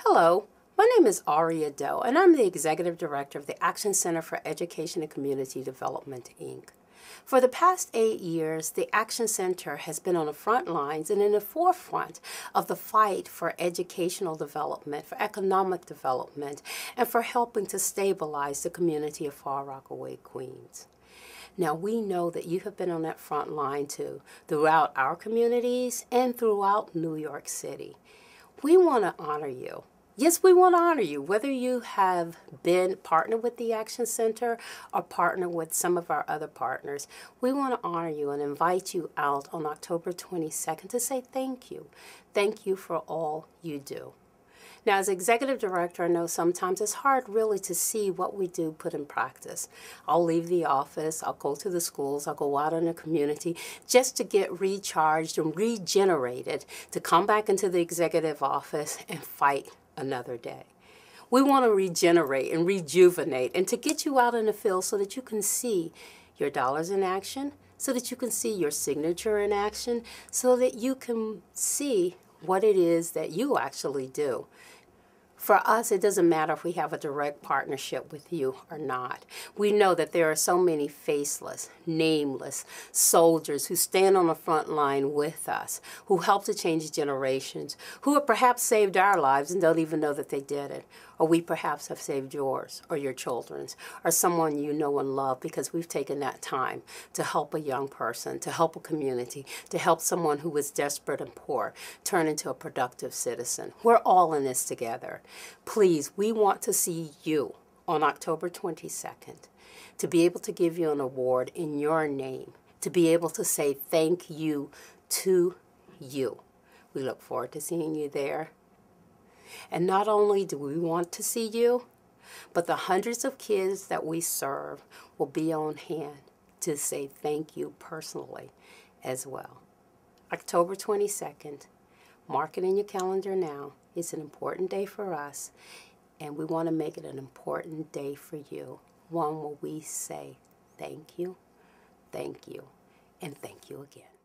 Hello, my name is Aria Doe, and I'm the Executive Director of the Action Center for Education and Community Development, Inc. For the past eight years, the Action Center has been on the front lines and in the forefront of the fight for educational development, for economic development, and for helping to stabilize the community of Far Rockaway, Queens. Now, we know that you have been on that front line too, throughout our communities and throughout New York City we want to honor you. Yes, we want to honor you, whether you have been partnered with the Action Center or partnered with some of our other partners. We want to honor you and invite you out on October 22nd to say thank you. Thank you for all you do. Now, as executive director, I know sometimes it's hard really to see what we do put in practice. I'll leave the office, I'll go to the schools, I'll go out in the community just to get recharged and regenerated to come back into the executive office and fight another day. We want to regenerate and rejuvenate and to get you out in the field so that you can see your dollars in action, so that you can see your signature in action, so that you can see what it is that you actually do. For us, it doesn't matter if we have a direct partnership with you or not. We know that there are so many faceless, nameless soldiers who stand on the front line with us, who help to change generations, who have perhaps saved our lives and don't even know that they did it. Or we perhaps have saved yours or your children's or someone you know and love because we've taken that time to help a young person, to help a community, to help someone who was desperate and poor turn into a productive citizen. We're all in this together. Please, we want to see you on October 22nd to be able to give you an award in your name, to be able to say thank you to you. We look forward to seeing you there. And not only do we want to see you, but the hundreds of kids that we serve will be on hand to say thank you personally as well. October 22nd, Mark it in your calendar now. It's an important day for us, and we want to make it an important day for you. One where we say thank you, thank you, and thank you again.